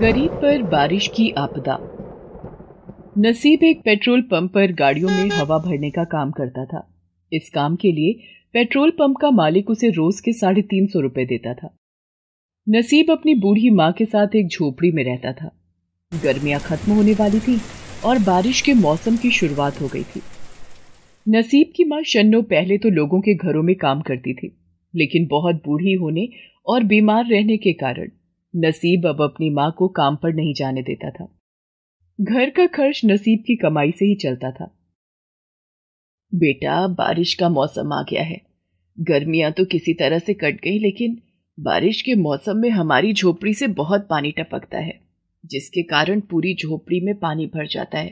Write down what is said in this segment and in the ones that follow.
गरीब पर बारिश की आपदा नसीब एक पेट्रोल पंप पर गाड़ियों में हवा भरने का काम करता था इस काम के लिए पेट्रोल पंप का मालिक उसे रोज के साढ़े तीन सौ रुपए देता था नसीब अपनी बूढ़ी माँ के साथ एक झोपड़ी में रहता था गर्मियां खत्म होने वाली थी और बारिश के मौसम की शुरुआत हो गई थी नसीब की माँ शन्नो पहले तो लोगों के घरों में काम करती थी लेकिन बहुत बूढ़ी होने और बीमार रहने के कारण नसीब अब अपनी माँ को काम पर नहीं जाने देता था घर का खर्च नसीब की कमाई से ही चलता था बेटा बारिश का मौसम आ गया है गर्मियां तो किसी तरह से कट गई लेकिन बारिश के मौसम में हमारी झोपड़ी से बहुत पानी टपकता है जिसके कारण पूरी झोपड़ी में पानी भर जाता है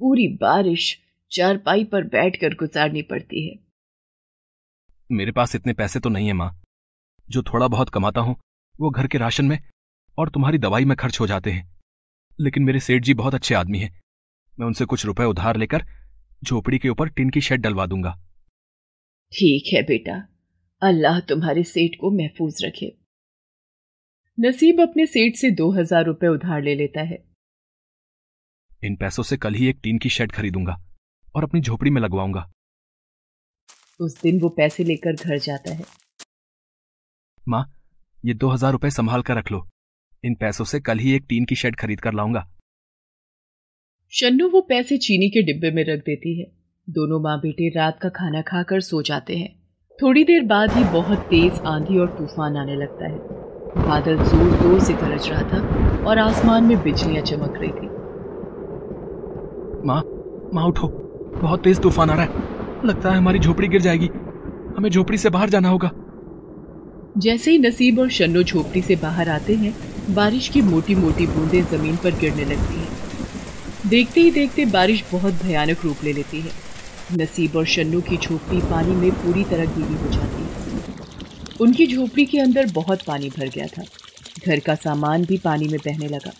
पूरी बारिश चारपाई पर बैठकर गुजारनी पड़ती है मेरे पास इतने पैसे तो नहीं है माँ जो थोड़ा बहुत कमाता हूँ वो घर के राशन में और तुम्हारी दवाई में खर्च हो जाते हैं लेकिन मेरे सेठ जी बहुत अच्छे आदमी हैं मैं उनसे कुछ रुपए उधार लेकर झोपड़ी के ऊपर टिन की शेड डलवा दूंगा ठीक है बेटा अल्लाह तुम्हारे सेठ को महफूज रखे नसीब अपने सेठ से दो हजार रुपए उधार ले लेता है इन पैसों से कल ही एक टीन की शेड खरीदूंगा और अपनी झोपड़ी में लगवाऊंगा उस दिन वो पैसे लेकर घर जाता है माँ ये दो हजार रुपए संभाल कर रख लो इन पैसों से कल ही एक टीन की शेड खरीद कर लाऊंगा शन्नू वो पैसे चीनी के डिब्बे में रख देती है दोनों माँ बेटे रात का खाना खाकर सो जाते हैं थोड़ी देर बाद ही बहुत तेज आंधी और तूफान आने लगता है बादल जोर जोर से गरज रहा था और आसमान में बिजलियां चमक रही थी माँ माँ उठो बहुत तेज तूफान आ रहा है लगता है हमारी झोपड़ी गिर जाएगी हमें झोपड़ी से बाहर जाना होगा जैसे ही नसीब और शन्नो झोपड़ी से बाहर आते हैं बारिश की मोटी मोटी बूंदें ज़मीन पर गिरने लगती हैं देखते ही देखते बारिश बहुत भयानक रूप ले लेती है नसीब और शन्नो की झोपड़ी पानी में पूरी तरह गीली हो जाती है उनकी झोपड़ी के अंदर बहुत पानी भर गया था घर का सामान भी पानी में बहने लगा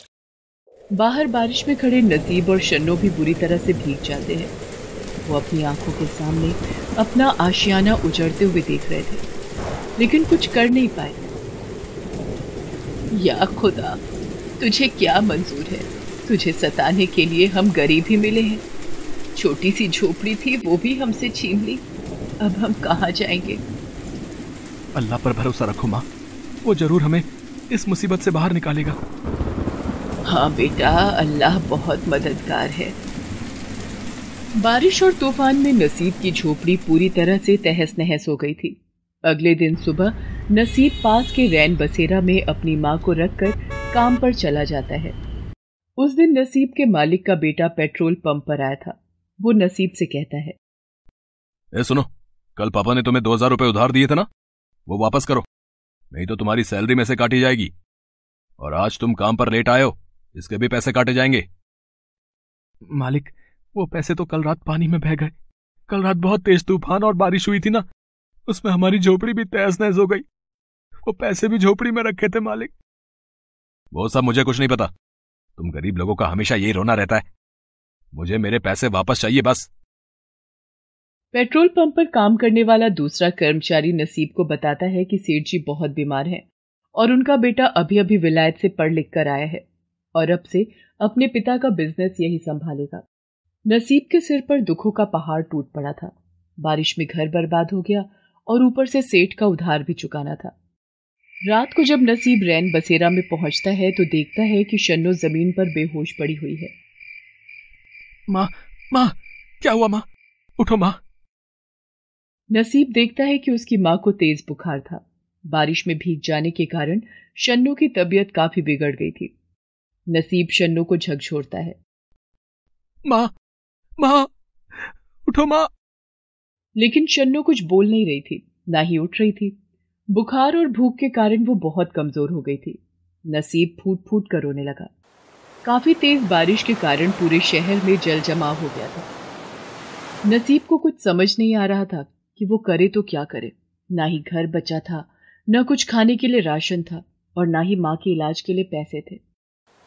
बाहर बारिश में खड़े नसीब और शन्नू भी बुरी तरह से भीग जाते हैं वो अपनी आंखों के सामने अपना आशियाना उजड़ते हुए देख रहे थे लेकिन कुछ कर नहीं पाए या खुदा तुझे क्या मंजूर है तुझे सताने के लिए हम गरीब ही मिले हैं छोटी सी झोपड़ी थी वो भी हमसे छीन ली अब हम कहाँ जाएंगे अल्लाह पर भरोसा रखो माँ वो जरूर हमें इस मुसीबत से बाहर निकालेगा हाँ बेटा अल्लाह बहुत मददगार है बारिश और तूफान में नसीब की झोपड़ी पूरी तरह से तहस नहस हो गई थी अगले दिन सुबह नसीब पास के रैन बसेरा में अपनी माँ को रखकर काम पर चला जाता है उस दिन नसीब के मालिक का बेटा पेट्रोल पंप पर आया था वो नसीब से कहता है ए सुनो कल पापा ने तुम्हें दो हजार रुपये उधार दिए थे ना वो वापस करो नहीं तो तुम्हारी सैलरी में से काटी जाएगी और आज तुम काम पर लेट आयो इसके भी पैसे काटे जाएंगे मालिक वो पैसे तो कल रात पानी में बह गए कल रात बहुत तेज तूफान और बारिश हुई थी ना उसमें हमारी झोपड़ी भी तहस नहस हो गई वो पैसे भी झोपड़ी में रखे थे मालिक वो सब मुझे कुछ नहीं पता तुम गरीब लोगों का हमेशा यही रोना रहता है मुझे मेरे पैसे वापस चाहिए बस पेट्रोल पंप पर काम करने वाला दूसरा कर्मचारी नसीब को बताता है कि सेठ जी बहुत बीमार हैं और उनका बेटा अभी अभी विलायत से पढ़ लिख कर आया है और अब से अपने पिता का बिजनेस यही संभालेगा नसीब के सिर पर दुखों का पहाड़ टूट पड़ा था बारिश में घर बर्बाद हो गया और ऊपर से सेठ का उधार भी चुकाना था रात को जब नसीब रैन बसेरा में पहुंचता है तो देखता है कि शन्नो जमीन पर बेहोश पड़ी हुई है माँ माँ क्या हुआ माँ उठो माँ नसीब देखता है कि उसकी माँ को तेज बुखार था बारिश में भीग जाने के कारण शन्नो की तबीयत काफी बिगड़ गई थी नसीब शन्नो को झकझोरता है माँ माँ उठो माँ लेकिन शन्नो कुछ बोल नहीं रही थी ना ही उठ रही थी बुखार और भूख के कारण वो बहुत कमजोर हो गई थी नसीब फूट फूट कर रोने लगा काफी तेज बारिश के कारण पूरे शहर में जल जमाव हो गया था नसीब को कुछ समझ नहीं आ रहा था कि वो करे तो क्या करे ना ही घर बचा था ना कुछ खाने के लिए राशन था और ना ही माँ के इलाज के लिए पैसे थे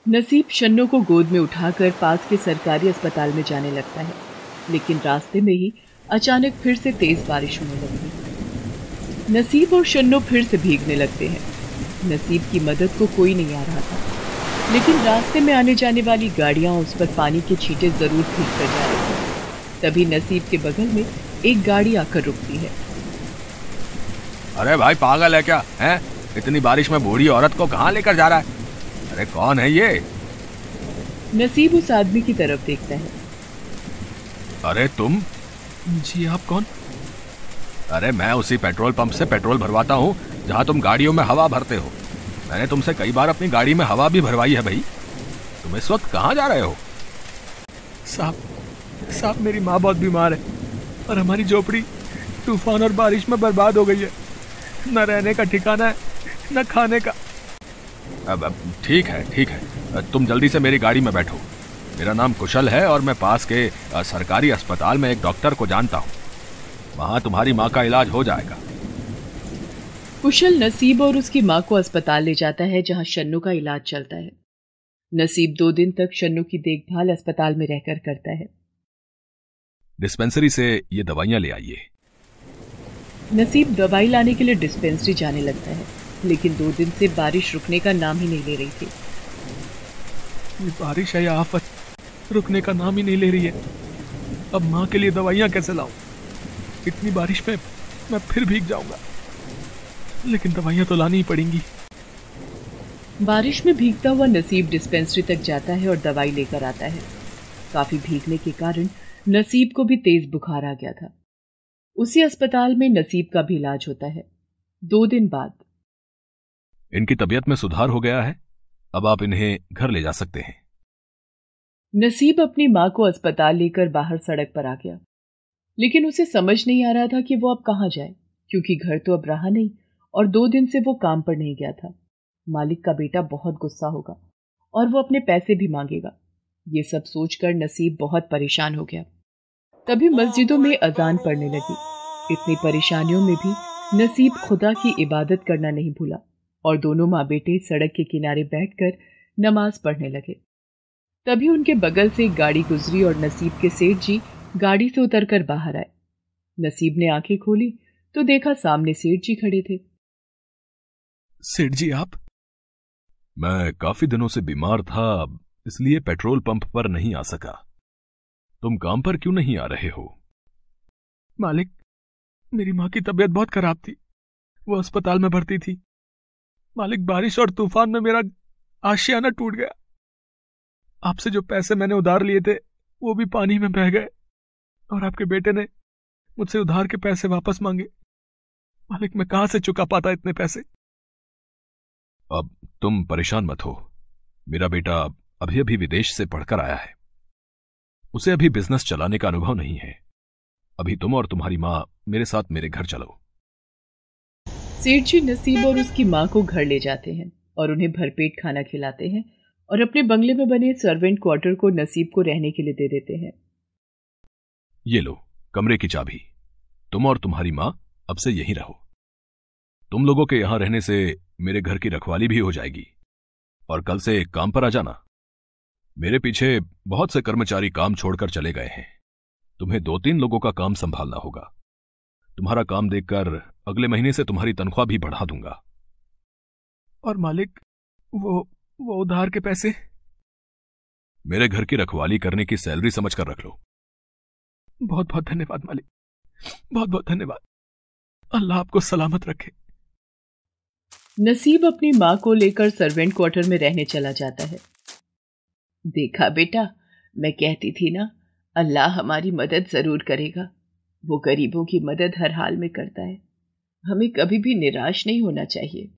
नसीब शन्नो को गोद में उठाकर पास के सरकारी अस्पताल में जाने लगता है लेकिन रास्ते में ही अचानक फिर से तेज बारिश होने लगी नसीब और शन्नो फिर से भीगने लगते हैं नसीब की मदद को कोई नहीं आ रहा था लेकिन रास्ते में आने जाने वाली गाड़ियाँ उस पर पानी के छींटे ज़रूर फेंक कर जा रही थी तभी नसीब के बगल में एक गाड़ी आकर रुकती है अरे भाई पागल है क्या है इतनी बारिश में बूढ़ी औरत को कहाँ लेकर जा रहा है अरे कौन है ये नसीब उस आदमी की तरफ देखता है अरे तुम जी आप कौन अरे मैं उसी पेट्रोल पंप से पेट्रोल भरवाता हूँ जहाँ तुम गाड़ियों में हवा भरते हो मैंने तुमसे कई बार अपनी गाड़ी में हवा भी भरवाई है भाई तुम इस वक्त कहाँ जा रहे हो साहब साहब मेरी माँ बहुत बीमार है और हमारी झोपड़ी तूफान और बारिश में बर्बाद हो गई है न रहने का ठिकाना है न खाने का अब अब ठीक है ठीक है तुम जल्दी से मेरी गाड़ी में बैठो मेरा नाम कुशल है और मैं पास के सरकारी अस्पताल में एक डॉक्टर को जानता हूँ वहाँ तुम्हारी माँ का इलाज हो जाएगा कुशल नसीब और उसकी माँ को अस्पताल ले जाता है जहाँ शन्नू का इलाज चलता है नसीब दो दिन तक शन्नू की देखभाल अस्पताल में रहकर करता है डिस्पेंसरी से ये दवाइयाँ ले आइए नसीब दवाई लाने के लिए डिस्पेंसरी जाने लगता है लेकिन दो दिन से बारिश रुकने का नाम ही नहीं ले रही थी ये बारिश है या आफत रुकने का नाम ही नहीं ले रही है अब माँ के लिए दवाइयाँ कैसे लाऊं? इतनी बारिश में मैं फिर भीग जाऊंगा लेकिन दवाइयाँ तो लानी ही पड़ेंगी बारिश में भीगता हुआ नसीब डिस्पेंसरी तक जाता है और दवाई लेकर आता है काफी भीगने के कारण नसीब को भी तेज बुखार आ गया था उसी अस्पताल में नसीब का भी इलाज होता है दो दिन बाद इनकी तबीयत में सुधार हो गया है अब आप इन्हें घर ले जा सकते हैं नसीब अपनी माँ को अस्पताल लेकर बाहर सड़क पर आ गया लेकिन उसे समझ नहीं आ रहा था कि वो अब कहाँ जाए क्योंकि घर तो अब रहा नहीं और दो दिन से वो काम पर नहीं गया था मालिक का बेटा बहुत गुस्सा होगा और वो अपने पैसे भी मांगेगा ये सब सोचकर नसीब बहुत परेशान हो गया तभी मस्जिदों में अजान पड़ने लगी इतनी परेशानियों में भी नसीब खुदा की इबादत करना नहीं भूला और दोनों माँ बेटे सड़क के किनारे बैठकर नमाज पढ़ने लगे तभी उनके बगल से एक गाड़ी गुजरी और नसीब के सेठ जी गाड़ी से उतर कर बाहर आए नसीब ने आंखें खोली तो देखा सामने सेठ जी खड़े थे सेठ जी आप मैं काफी दिनों से बीमार था इसलिए पेट्रोल पंप पर नहीं आ सका तुम काम पर क्यों नहीं आ रहे हो मालिक मेरी माँ की तबीयत बहुत खराब थी वो अस्पताल में भर्ती थी मालिक बारिश और तूफान में मेरा आशियाना टूट गया आपसे जो पैसे मैंने उधार लिए थे वो भी पानी में बह गए और आपके बेटे ने मुझसे उधार के पैसे वापस मांगे मालिक मैं कहां से चुका पाता इतने पैसे अब तुम परेशान मत हो मेरा बेटा अभी अभी विदेश से पढ़कर आया है उसे अभी बिजनेस चलाने का अनुभव नहीं है अभी तुम और तुम्हारी माँ मेरे साथ मेरे घर चलो सेठ जी नसीब और उसकी माँ को घर ले जाते हैं और उन्हें भरपेट खाना खिलाते हैं और अपने बंगले में बने सर्वेंट क्वार्टर को नसीब को रहने के लिए दे देते हैं ये लो कमरे की चाबी तुम और तुम्हारी माँ अब से यहीं रहो तुम लोगों के यहां रहने से मेरे घर की रखवाली भी हो जाएगी और कल से काम पर आ जाना मेरे पीछे बहुत से कर्मचारी काम छोड़कर चले गए हैं तुम्हें दो तीन लोगों का काम संभालना होगा तुम्हारा काम देखकर अगले महीने से तुम्हारी तनख्वाह भी बढ़ा दूंगा और मालिक वो वो उधार के पैसे मेरे घर की रखवाली करने की सैलरी समझ कर रख लो बहुत बहुत धन्यवाद मालिक बहुत बहुत धन्यवाद अल्लाह आपको सलामत रखे नसीब अपनी माँ को लेकर सर्वेंट क्वार्टर में रहने चला जाता है देखा बेटा मैं कहती थी ना अल्लाह हमारी मदद जरूर करेगा वो गरीबों की मदद हर हाल में करता है हमें कभी भी निराश नहीं होना चाहिए